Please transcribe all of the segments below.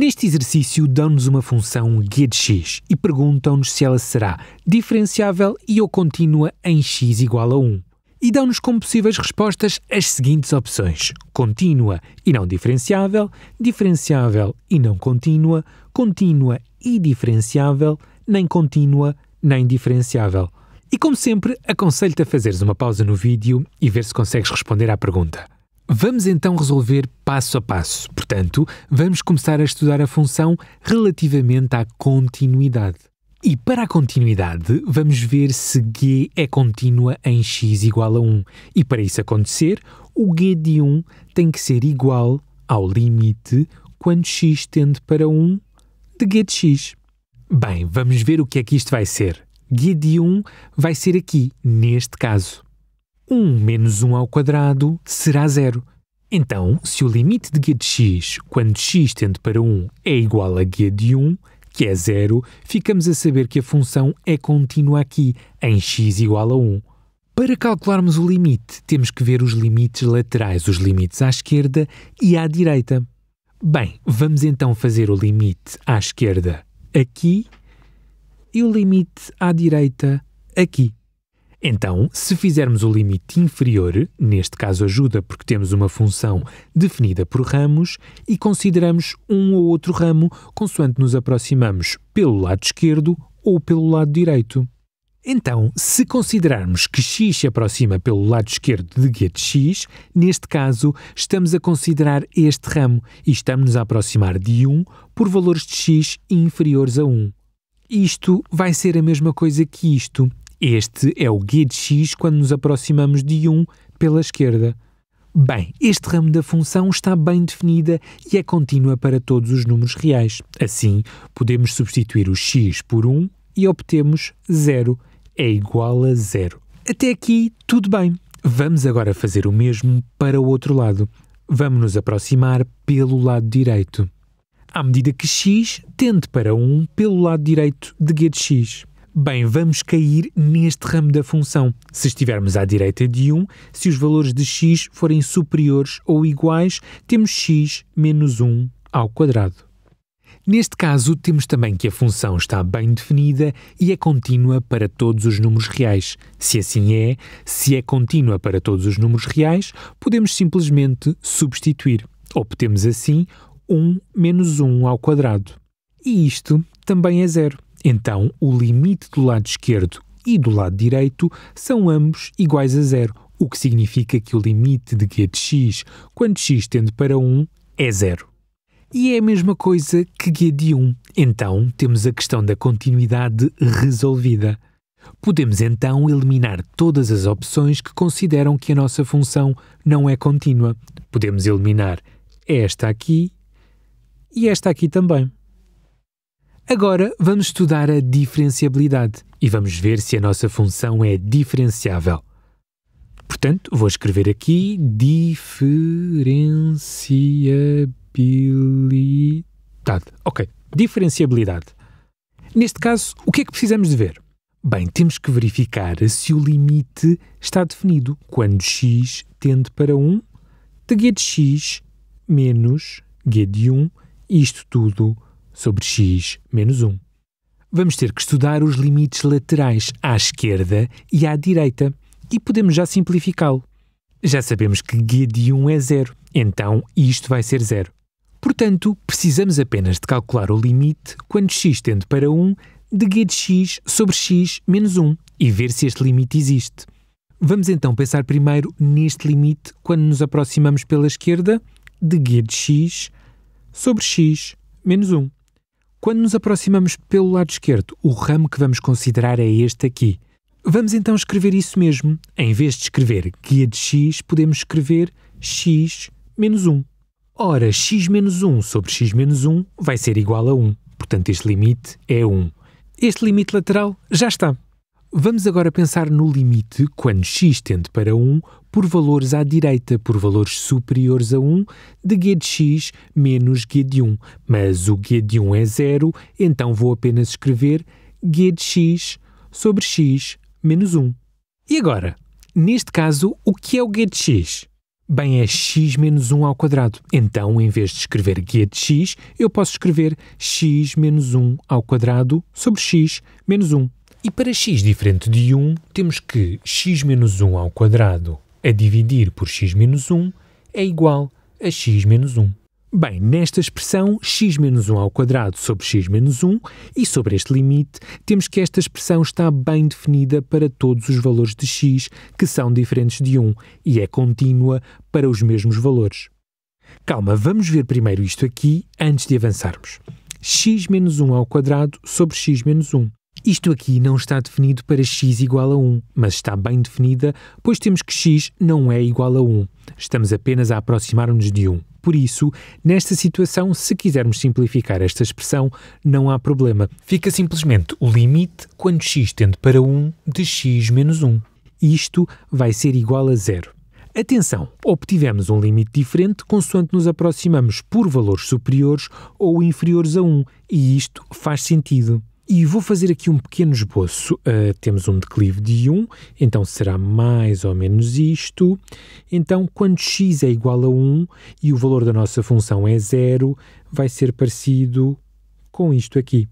Neste exercício, dão-nos uma função guia de x e perguntam-nos se ela será diferenciável e ou contínua em x igual a 1. E dão-nos como possíveis respostas as seguintes opções: contínua e não diferenciável, diferenciável e não contínua, contínua e diferenciável, nem contínua nem diferenciável. E como sempre, aconselho-te a fazeres uma pausa no vídeo e ver se consegues responder à pergunta. Vamos então resolver passo a passo. Portanto, vamos começar a estudar a função relativamente à continuidade. E para a continuidade, vamos ver se g é contínua em x igual a 1. E para isso acontecer, o g de 1 tem que ser igual ao limite quando x tende para 1 de g de x. Bem, vamos ver o que é que isto vai ser. g de 1 vai ser aqui, neste caso. 1 menos 1 ao quadrado será zero. Então, se o limite de guia de x, quando x tende para 1, é igual a guia de 1, que é zero, ficamos a saber que a função é contínua aqui, em x igual a 1. Para calcularmos o limite, temos que ver os limites laterais, os limites à esquerda e à direita. Bem, vamos então fazer o limite à esquerda aqui e o limite à direita aqui. Então, se fizermos o limite inferior, neste caso ajuda porque temos uma função definida por ramos e consideramos um ou outro ramo consoante nos aproximamos pelo lado esquerdo ou pelo lado direito. Então, se considerarmos que x se aproxima pelo lado esquerdo de guia de x, neste caso estamos a considerar este ramo e estamos a aproximar de 1 por valores de x inferiores a 1. Isto vai ser a mesma coisa que isto, este é o guia de x quando nos aproximamos de 1 pela esquerda. Bem, este ramo da função está bem definida e é contínua para todos os números reais. Assim, podemos substituir o x por 1 e obtemos 0 é igual a 0. Até aqui, tudo bem. Vamos agora fazer o mesmo para o outro lado. Vamos nos aproximar pelo lado direito. À medida que x tende para 1 pelo lado direito de g de x bem, vamos cair neste ramo da função, se estivermos à direita de 1, se os valores de x forem superiores ou iguais, temos x menos 1 ao quadrado. Neste caso, temos também que a função está bem definida e é contínua para todos os números reais. Se assim é, se é contínua para todos os números reais, podemos simplesmente substituir. Obtemos assim 1 menos 1 ao quadrado. E isto também é zero. Então, o limite do lado esquerdo e do lado direito são ambos iguais a zero, o que significa que o limite de g é de x, quando x tende para 1, é zero. E é a mesma coisa que g é de 1. Então, temos a questão da continuidade resolvida. Podemos então eliminar todas as opções que consideram que a nossa função não é contínua. Podemos eliminar esta aqui e esta aqui também. Agora vamos estudar a diferenciabilidade e vamos ver se a nossa função é diferenciável. Portanto, vou escrever aqui diferenciabilidade. Ok, diferenciabilidade. Neste caso, o que é que precisamos de ver? Bem, temos que verificar se o limite está definido quando x tende para 1, de g de x menos g de 1, isto tudo sobre x menos 1. Vamos ter que estudar os limites laterais à esquerda e à direita, e podemos já simplificá-lo. Já sabemos que g de 1 é zero, então isto vai ser zero. Portanto, precisamos apenas de calcular o limite quando x tende para 1 de g de x sobre x menos 1 e ver se este limite existe. Vamos então pensar primeiro neste limite quando nos aproximamos pela esquerda de g de x sobre x menos 1. Quando nos aproximamos pelo lado esquerdo, o ramo que vamos considerar é este aqui. Vamos então escrever isso mesmo. Em vez de escrever guia de x, podemos escrever x menos 1. Ora, x menos 1 sobre x menos 1 vai ser igual a 1. Portanto, este limite é 1. Este limite lateral já está. Vamos agora pensar no limite quando x tende para 1 por valores à direita, por valores superiores a 1, de guedx menos gued1. Mas o gued1 é zero, então vou apenas escrever guedx sobre x menos 1. E agora? Neste caso, o que é o guedx? Bem, é x menos 1 ao quadrado. Então, em vez de escrever guedx, eu posso escrever x menos 1 ao quadrado sobre x menos 1. E para x diferente de 1, temos que x menos 1 ao quadrado a dividir por x menos 1 é igual a x menos 1. Bem, nesta expressão, x menos 1 ao quadrado sobre x menos 1 e sobre este limite, temos que esta expressão está bem definida para todos os valores de x que são diferentes de 1 e é contínua para os mesmos valores. Calma, vamos ver primeiro isto aqui antes de avançarmos. x menos 1 ao quadrado sobre x menos 1. Isto aqui não está definido para x igual a 1, mas está bem definida, pois temos que x não é igual a 1. Estamos apenas a aproximar-nos de 1. Por isso, nesta situação, se quisermos simplificar esta expressão, não há problema. Fica simplesmente o limite, quando x tende para 1, de x menos 1. Isto vai ser igual a zero. Atenção, obtivemos um limite diferente consoante nos aproximamos por valores superiores ou inferiores a 1, e isto faz sentido. E vou fazer aqui um pequeno esboço. Uh, temos um declive de 1, então será mais ou menos isto. Então, quando x é igual a 1 e o valor da nossa função é zero, vai ser parecido com isto aqui.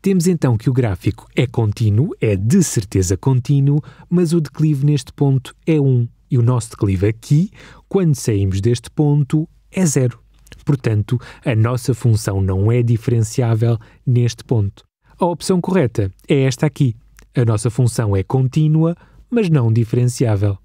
Temos então que o gráfico é contínuo, é de certeza contínuo, mas o declive neste ponto é 1 e o nosso declive aqui, quando saímos deste ponto, é zero. Portanto, a nossa função não é diferenciável neste ponto. A opção correta é esta aqui. A nossa função é contínua, mas não diferenciável.